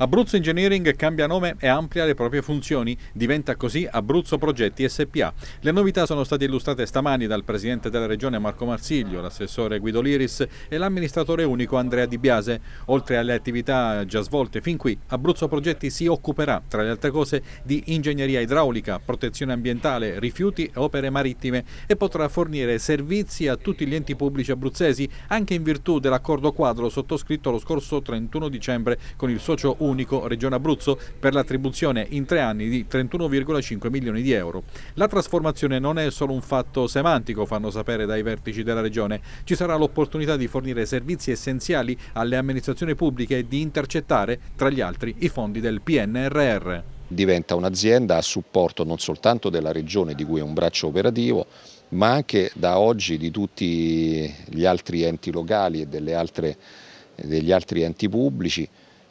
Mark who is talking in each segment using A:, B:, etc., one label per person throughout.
A: Abruzzo Engineering cambia nome e amplia le proprie funzioni, diventa così Abruzzo Progetti SPA. Le novità sono state illustrate stamani dal Presidente della Regione Marco Marsiglio, l'assessore Guido Liris e l'amministratore unico Andrea Di Biase. Oltre alle attività già svolte fin qui, Abruzzo Progetti si occuperà, tra le altre cose, di ingegneria idraulica, protezione ambientale, rifiuti e opere marittime e potrà fornire servizi a tutti gli enti pubblici abruzzesi, anche in virtù dell'accordo quadro sottoscritto lo scorso 31 dicembre con il socio unico Regione Abruzzo per l'attribuzione in tre anni di 31,5 milioni di euro. La trasformazione non è solo un fatto semantico, fanno sapere dai vertici della Regione. Ci sarà l'opportunità di fornire servizi essenziali alle amministrazioni pubbliche e di intercettare, tra gli altri, i fondi del PNRR.
B: Diventa un'azienda a supporto non soltanto della Regione di cui è un braccio operativo, ma anche da oggi di tutti gli altri enti locali e altre, degli altri enti pubblici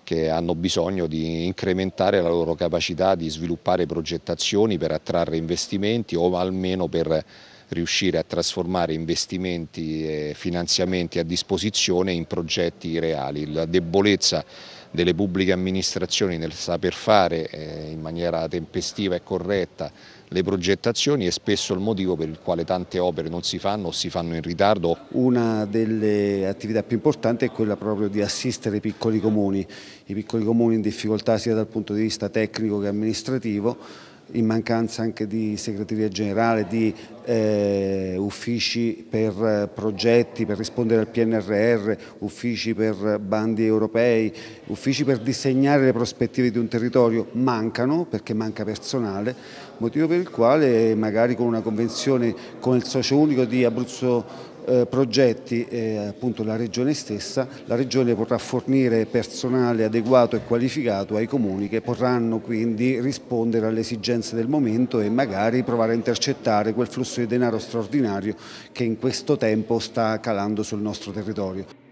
B: che hanno bisogno di incrementare la loro capacità di sviluppare progettazioni per attrarre investimenti o almeno per riuscire a trasformare investimenti e finanziamenti a disposizione in progetti reali. La debolezza delle pubbliche amministrazioni nel saper fare eh, in maniera tempestiva e corretta le progettazioni è spesso il motivo per il quale tante opere non si fanno o si fanno in ritardo.
C: Una delle attività più importanti è quella proprio di assistere i piccoli comuni, i piccoli comuni in difficoltà sia dal punto di vista tecnico che amministrativo in mancanza anche di segreteria generale, di eh, uffici per progetti, per rispondere al PNRR, uffici per bandi europei, uffici per disegnare le prospettive di un territorio, mancano perché manca personale, motivo per il quale magari con una convenzione con il socio unico di Abruzzo eh, progetti e eh, appunto la Regione stessa, la Regione potrà fornire personale adeguato e qualificato ai comuni che potranno quindi rispondere alle esigenze del momento e magari provare a intercettare quel flusso di denaro straordinario che in questo tempo sta calando sul nostro territorio.